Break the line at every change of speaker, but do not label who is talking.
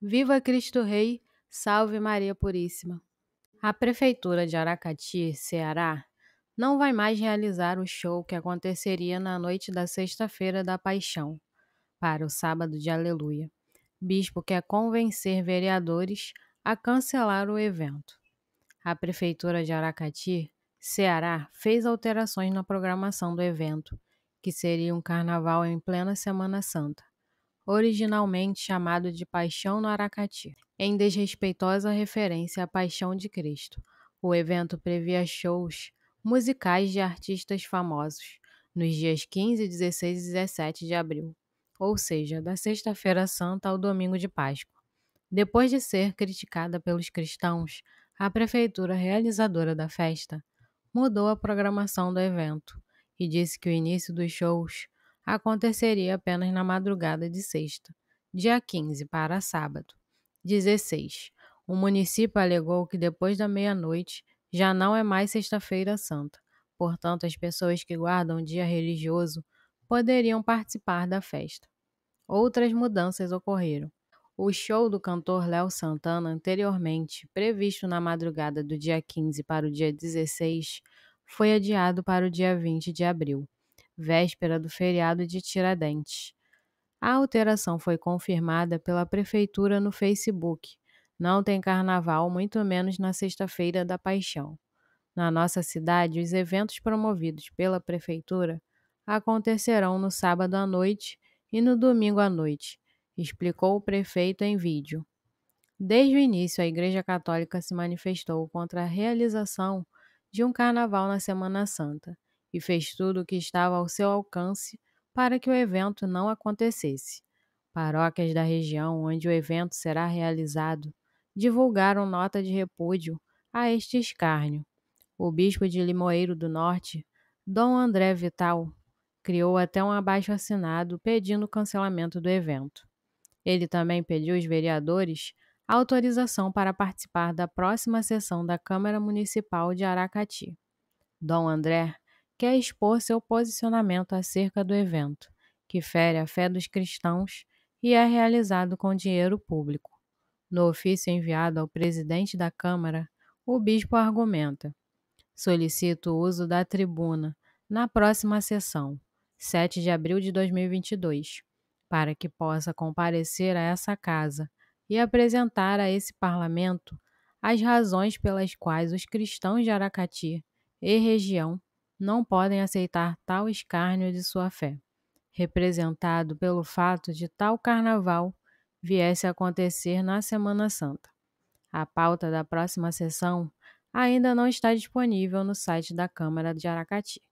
Viva Cristo Rei, salve Maria Puríssima. A Prefeitura de Aracati, Ceará, não vai mais realizar o show que aconteceria na noite da Sexta-feira da Paixão, para o Sábado de Aleluia. Bispo quer convencer vereadores a cancelar o evento. A Prefeitura de Aracati, Ceará, fez alterações na programação do evento, que seria um carnaval em plena Semana Santa originalmente chamado de Paixão no Aracati, em desrespeitosa referência à Paixão de Cristo. O evento previa shows musicais de artistas famosos nos dias 15, 16 e 17 de abril, ou seja, da Sexta-feira Santa ao Domingo de Páscoa. Depois de ser criticada pelos cristãos, a prefeitura realizadora da festa mudou a programação do evento e disse que o início dos shows aconteceria apenas na madrugada de sexta, dia 15, para sábado. 16. O município alegou que depois da meia-noite já não é mais Sexta-feira Santa, portanto, as pessoas que guardam dia religioso poderiam participar da festa. Outras mudanças ocorreram. O show do cantor Léo Santana, anteriormente previsto na madrugada do dia 15 para o dia 16, foi adiado para o dia 20 de abril véspera do feriado de Tiradentes. A alteração foi confirmada pela prefeitura no Facebook. Não tem carnaval, muito menos na Sexta-feira da Paixão. Na nossa cidade, os eventos promovidos pela prefeitura acontecerão no sábado à noite e no domingo à noite, explicou o prefeito em vídeo. Desde o início, a Igreja Católica se manifestou contra a realização de um carnaval na Semana Santa e fez tudo o que estava ao seu alcance para que o evento não acontecesse. Paróquias da região onde o evento será realizado divulgaram nota de repúdio a este escárnio. O bispo de Limoeiro do Norte, Dom André Vital, criou até um abaixo-assinado pedindo o cancelamento do evento. Ele também pediu aos vereadores autorização para participar da próxima sessão da Câmara Municipal de Aracati. Dom André quer expor seu posicionamento acerca do evento, que fere a fé dos cristãos e é realizado com dinheiro público. No ofício enviado ao presidente da Câmara, o bispo argumenta: Solicito o uso da tribuna na próxima sessão, 7 de abril de 2022, para que possa comparecer a essa casa e apresentar a esse parlamento as razões pelas quais os cristãos de Aracati e região não podem aceitar tal escárnio de sua fé, representado pelo fato de tal carnaval viesse a acontecer na Semana Santa. A pauta da próxima sessão ainda não está disponível no site da Câmara de Aracati.